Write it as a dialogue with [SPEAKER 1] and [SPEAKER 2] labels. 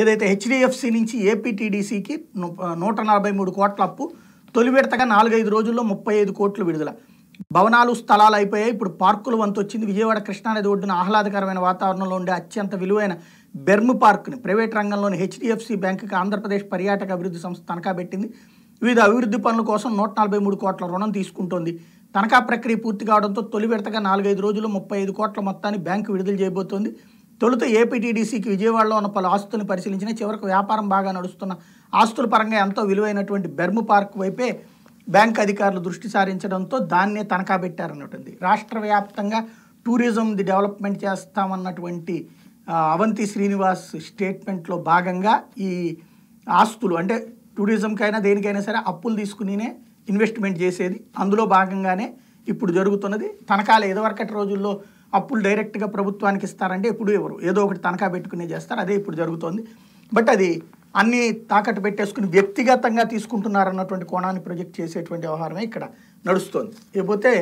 [SPEAKER 1] ఏదైతే హెచ్డిఎఫ్సి నుంచి ఏపీటీడీసీకి నూట నలభై మూడు కోట్ల అప్పు తొలి విడతగా నాలుగైదు రోజుల్లో ముప్పై ఐదు కోట్లు విడుదల భవనాలు స్థలాలు అయిపోయాయి ఇప్పుడు పార్కులు వంతు వచ్చింది విజయవాడ కృష్ణానది ఒడ్డున ఆహ్లాదకరమైన వాతావరణంలో ఉండే అత్యంత విలువైన బెర్మ్ పార్క్ని ప్రైవేట్ రంగంలోని హెచ్డిఎఫ్సి బ్యాంకుకి ఆంధ్రప్రదేశ్ పర్యాటక అభివృద్ధి సంస్థ తనఖా పెట్టింది వివిధ అభివృద్ధి పనుల కోసం నూట నలభై మూడు కోట్ల రుణం తీసుకుంటోంది తనఖా ప్రక్రియ పూర్తి కావడంతో తొలి విడతగా నాలుగైదు రోజులు ముప్పై ఐదు కోట్ల మొత్తాన్ని బ్యాంకు విడుదల చేయబోతోంది తొలుత ఏపీటీడీసీకి విజయవాడలో ఉన్న పలు ఆస్తులను పరిశీలించిన చివరకు వ్యాపారం బాగా నడుస్తున్న ఆస్తుల పరంగా ఎంతో విలువైనటువంటి బెర్మ్ పార్క్ వైపే బ్యాంక్ అధికారులు దృష్టి సారించడంతో దాన్నే తనఖా పెట్టారన్నటుంది రాష్ట్ర వ్యాప్తంగా టూరిజం ది డెవలప్మెంట్ చేస్తామన్నటువంటి అవంతి శ్రీనివాస్ స్టేట్మెంట్లో భాగంగా ఈ ఆస్తులు అంటే టూరిజంకైనా దేనికైనా సరే అప్పులు తీసుకునినే ఇన్వెస్ట్మెంట్ చేసేది అందులో భాగంగానే ఇప్పుడు జరుగుతున్నది తనఖాలు ఇదివరకటి రోజుల్లో అప్పులు డైరెక్ట్గా ప్రభుత్వానికి ఇస్తారంటే ఎప్పుడు ఎవరు ఏదో ఒకటి తనఖా పెట్టుకునే చేస్తారు అదే ఇప్పుడు జరుగుతోంది బట్ అది అన్ని తాకట్టు పెట్టేసుకుని వ్యక్తిగతంగా తీసుకుంటున్నారన్నటువంటి కోణాన్ని ప్రొజెక్ట్ చేసేటువంటి వ్యవహారమే ఇక్కడ నడుస్తోంది లేకపోతే